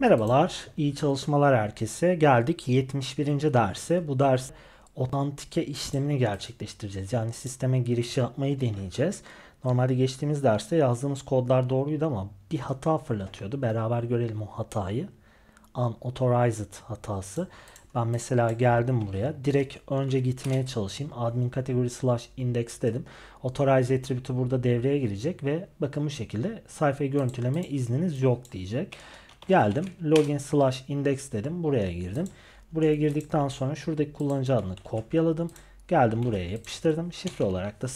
Merhabalar, iyi çalışmalar herkese. Geldik 71. derse. Bu ders otantike işlemini gerçekleştireceğiz. Yani sisteme giriş yapmayı deneyeceğiz. Normalde geçtiğimiz derste yazdığımız kodlar doğruydu ama bir hata fırlatıyordu. Beraber görelim o hatayı. Unauthorized hatası. Ben mesela geldim buraya. Direkt önce gitmeye çalışayım. Admin kategori slash index dedim. Authorize attribute burada devreye girecek ve bakın bu şekilde sayfayı görüntüleme izniniz yok diyecek. Geldim. Login slash index dedim. Buraya girdim. Buraya girdikten sonra şuradaki kullanıcı adını kopyaladım. Geldim buraya yapıştırdım. Şifre olarak da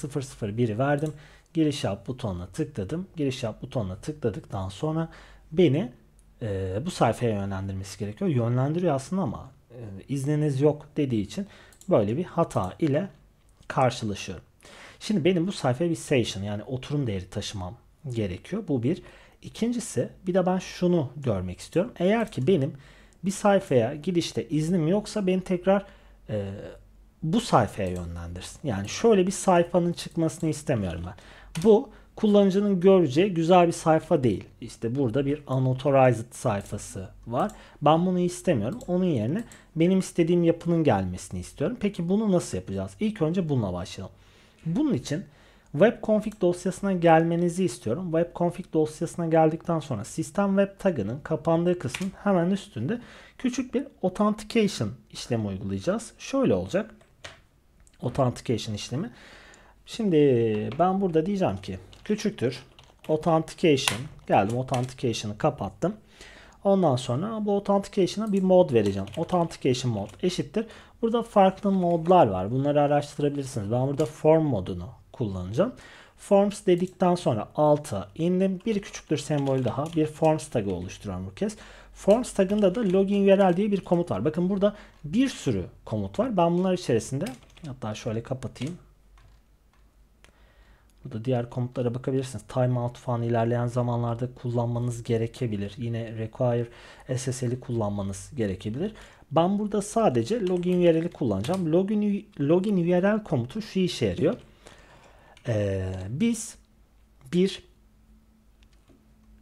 001 verdim. Giriş yap butonuna tıkladım. Giriş yap butonuna tıkladıktan sonra beni e, bu sayfaya yönlendirmesi gerekiyor. Yönlendiriyor aslında ama e, izniniz yok dediği için böyle bir hata ile karşılaşıyorum. Şimdi benim bu sayfaya bir session yani oturum değeri taşımam gerekiyor. Bu bir. İkincisi bir de ben şunu görmek istiyorum. Eğer ki benim bir sayfaya gidişte iznim yoksa beni tekrar e, bu sayfaya yönlendirsin. Yani şöyle bir sayfanın çıkmasını istemiyorum ben. Bu kullanıcının göreceği güzel bir sayfa değil. İşte burada bir unauthorized sayfası var. Ben bunu istemiyorum. Onun yerine benim istediğim yapının gelmesini istiyorum. Peki bunu nasıl yapacağız? İlk önce bununla başlayalım. Bunun için WebConfig dosyasına gelmenizi istiyorum. WebConfig dosyasına geldikten sonra sistem web tagının kapandığı kısmın hemen üstünde küçük bir authentication işlemi uygulayacağız. Şöyle olacak. Authentication işlemi. Şimdi ben burada diyeceğim ki küçüktür authentication geldim authentication'ı kapattım. Ondan sonra bu authentication'a bir mod vereceğim. Authentication mod eşittir. Burada farklı modlar var. Bunları araştırabilirsiniz. Ben burada form modunu kullanacağım. Forms dedikten sonra alta indim. Bir küçüktür sembol daha. Bir forms tagı oluşturan bu kez. Forms tagında da login URL diye bir komut var. Bakın burada bir sürü komut var. Ben bunlar içerisinde hatta şöyle kapatayım. Burada diğer komutlara bakabilirsiniz. Timeout falan ilerleyen zamanlarda kullanmanız gerekebilir. Yine require SSL'i kullanmanız gerekebilir. Ben burada sadece login URL'i kullanacağım. Login, login URL komutu şu işe yarıyor. Ee, biz bir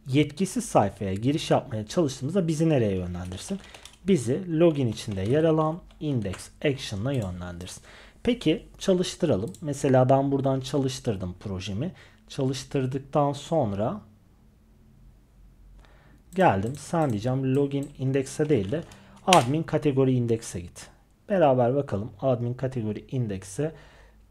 yetkisiz sayfaya giriş yapmaya çalıştığımızda bizi nereye yönlendirsin? Bizi login içinde yer alan index action'la yönlendirsin. Peki çalıştıralım. Mesela ben buradan çalıştırdım projemi. Çalıştırdıktan sonra geldim. Sen diyeceğim login indekse değil de admin kategori indekse git. Beraber bakalım admin kategori indekse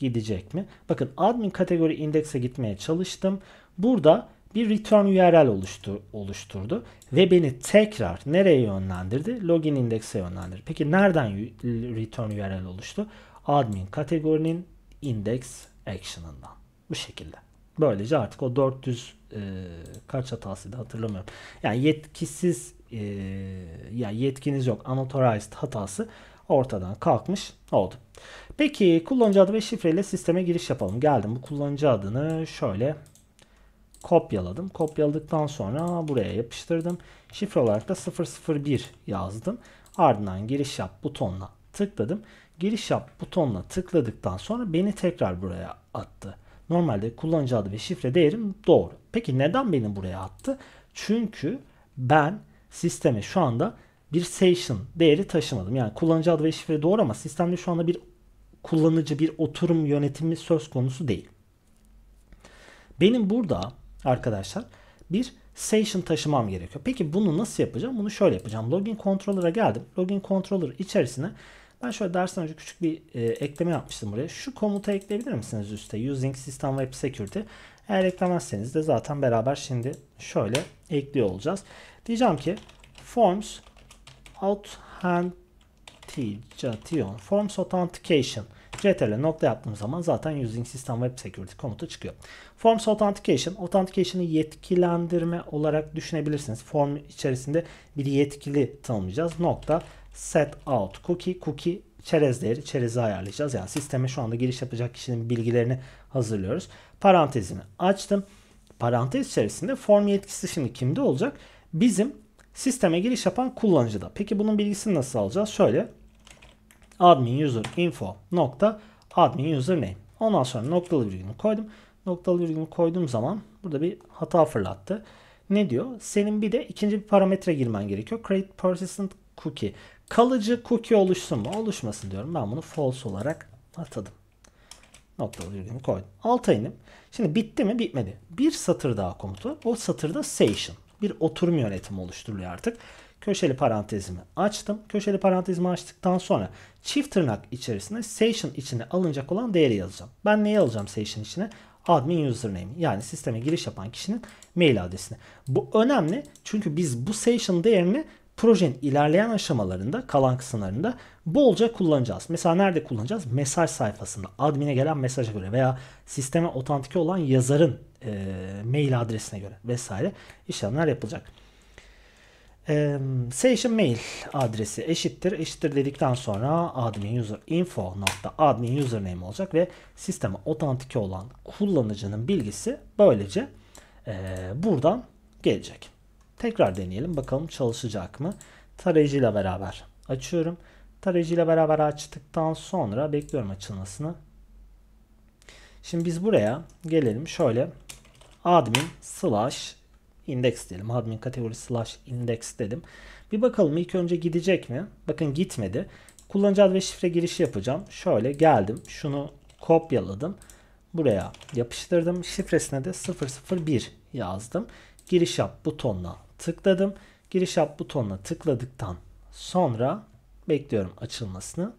gidecek mi? Bakın admin kategori indekse gitmeye çalıştım. Burada bir return URL oluştur, oluşturdu ve beni tekrar nereye yönlendirdi? Login indekse yönlendirdi. Peki nereden return URL oluştu? Admin kategorinin index action'ından. Bu şekilde. Böylece artık o 400 e, kaç hatasıydı hatırlamıyorum. Yani yetkisiz e, ya yani yetkiniz yok unauthorized hatası ortadan kalkmış oldu. Peki kullanıcı adı ve şifreyle sisteme giriş yapalım. Geldim bu kullanıcı adını şöyle kopyaladım. Kopyaladıktan sonra buraya yapıştırdım. Şifre olarak da 001 yazdım. Ardından giriş yap butonuna tıkladım. Giriş yap butonuna tıkladıktan sonra beni tekrar buraya attı. Normalde kullanıcı adı ve şifre değerim doğru. Peki neden beni buraya attı? Çünkü ben sisteme şu anda bir session değeri taşımadım. Yani kullanıcı adı ve şifre doğru ama sistemde şu anda bir kullanıcı, bir oturum yönetimi söz konusu değil. Benim burada arkadaşlar bir session taşımam gerekiyor. Peki bunu nasıl yapacağım? Bunu şöyle yapacağım. Login Controller'a geldim. Login Controller içerisine ben şöyle dersten önce küçük bir e, ekleme yapmıştım buraya. Şu komuta ekleyebilir misiniz üstte? Using System Web Security. Eğer eklemezseniz de zaten beraber şimdi şöyle ekliyor olacağız. Diyeceğim ki forms authentication forms authentication CTRL nokta yaptığım zaman zaten using system web security komutu çıkıyor. Forms authentication, authentication'ı yetkilendirme olarak düşünebilirsiniz. Form içerisinde bir yetkili tanımlayacağız. Nokta set out cookie, cookie çerez değeri, çerezi ayarlayacağız. Yani sisteme şu anda giriş yapacak kişinin bilgilerini hazırlıyoruz. Parantezimi açtım. Parantez içerisinde form yetkisi şimdi kimde olacak? Bizim Sisteme giriş yapan kullanıcıda. Peki bunun bilgisini nasıl alacağız? Şöyle admin user info nokta admin user name. Ondan sonra noktalı virgülünü koydum. Noktalı virgülünü koyduğum zaman burada bir hata fırlattı. Ne diyor? Senin bir de ikinci bir parametre girmen gerekiyor. Create persistent cookie. Kalıcı cookie oluşsun mu? Oluşmasın diyorum. Ben bunu false olarak atadım. Noktalı virgülünü koydum. Alta indim. Şimdi bitti mi? Bitmedi. Bir satır daha komutu. O satırda session bir oturum yönetimi oluşturuluyor artık. Köşeli parantezimi açtım. Köşeli parantezimi açtıktan sonra çift tırnak içerisinde session içine alınacak olan değeri yazacağım. Ben neyi alacağım session içine? admin username yani sisteme giriş yapan kişinin mail adresini. Bu önemli çünkü biz bu session değerini projenin ilerleyen aşamalarında kalan kısımlarında bolca kullanacağız. Mesela nerede kullanacağız? Mesaj sayfasında admine gelen mesaja göre veya sisteme otantike olan yazarın e, mail adresine göre vesaire işlemler yapılacak. E, session mail adresi eşittir. Eşittir dedikten sonra admin user info nokta admin username olacak ve sisteme otantike olan kullanıcının bilgisi böylece e, buradan gelecek. Tekrar deneyelim bakalım çalışacak mı? Tarayıcıyla beraber açıyorum. Tarayıcıyla beraber açtıktan sonra bekliyorum açılmasını. Şimdi biz buraya gelelim şöyle admin slash index diyelim. Admin kategori slash index dedim. Bir bakalım ilk önce gidecek mi? Bakın gitmedi. Kullanıcı adı ve şifre girişi yapacağım. Şöyle geldim. Şunu kopyaladım. Buraya yapıştırdım. Şifresine de 001 yazdım. Giriş yap butonuna tıkladım. Giriş yap butonuna tıkladıktan sonra bekliyorum açılmasını.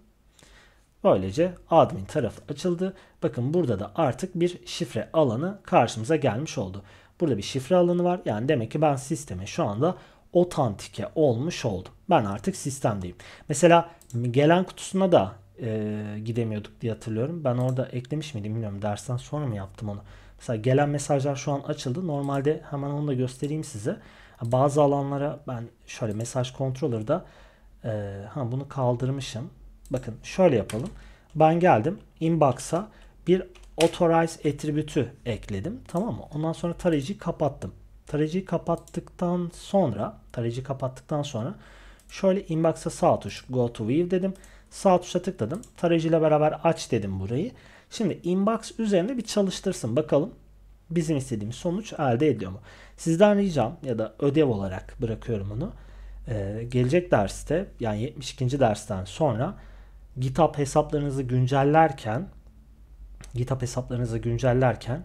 Böylece admin tarafı açıldı. Bakın burada da artık bir şifre alanı karşımıza gelmiş oldu. Burada bir şifre alanı var. Yani demek ki ben sisteme şu anda otantike olmuş oldum. Ben artık sistemdeyim. Mesela gelen kutusuna da e, gidemiyorduk diye hatırlıyorum. Ben orada eklemiş miydim bilmiyorum. Dersten sonra mı yaptım onu? Mesela gelen mesajlar şu an açıldı. Normalde hemen onu da göstereyim size. Bazı alanlara ben şöyle mesaj controller'da e, ha bunu kaldırmışım. Bakın şöyle yapalım. Ben geldim inbox'a bir authorize attribütü ekledim. Tamam mı? Ondan sonra tarayıcıyı kapattım. Tarayıcıyı kapattıktan sonra tarayıcıyı kapattıktan sonra şöyle inbox'a sağ tuş go to view dedim. Sağ tuşa tıkladım. Tarayıcıyla beraber aç dedim burayı. Şimdi inbox üzerinde bir çalıştırsın. Bakalım bizim istediğimiz sonuç elde ediyor mu? Sizden ricam ya da ödev olarak bırakıyorum onu. Ee, gelecek derste yani 72. dersten sonra GitHub hesaplarınızı güncellerken GitHub hesaplarınızı güncellerken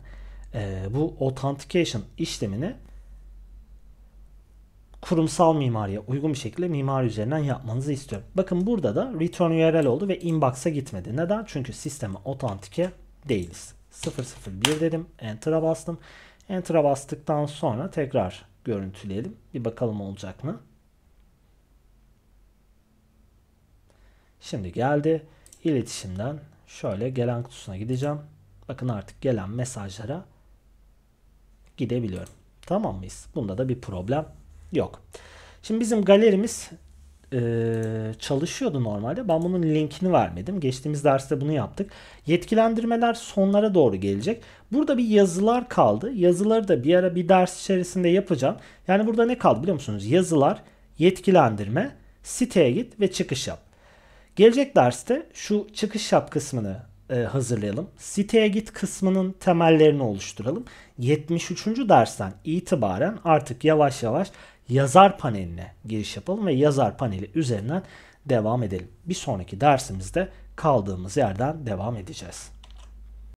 e, bu authentication işlemini kurumsal mimariye uygun bir şekilde mimari üzerinden yapmanızı istiyorum. Bakın burada da return URL oldu ve inbox'a gitmedi. Neden? Çünkü sisteme otantike değiliz. 001 dedim. Enter'a bastım. Enter'a bastıktan sonra tekrar görüntüleyelim. Bir bakalım olacak mı? Şimdi geldi. İletişimden şöyle gelen kutusuna gideceğim. Bakın artık gelen mesajlara gidebiliyorum. Tamam mıyız? Bunda da bir problem yok. Şimdi bizim galerimiz e, çalışıyordu normalde. Ben bunun linkini vermedim. Geçtiğimiz derste bunu yaptık. Yetkilendirmeler sonlara doğru gelecek. Burada bir yazılar kaldı. Yazıları da bir ara bir ders içerisinde yapacağım. Yani burada ne kaldı biliyor musunuz? Yazılar, yetkilendirme, siteye git ve çıkış yap. Gelecek derste şu çıkış yap kısmını e, hazırlayalım. Siteye git kısmının temellerini oluşturalım. 73. dersten itibaren artık yavaş yavaş yazar paneline giriş yapalım ve yazar paneli üzerinden devam edelim. Bir sonraki dersimizde kaldığımız yerden devam edeceğiz.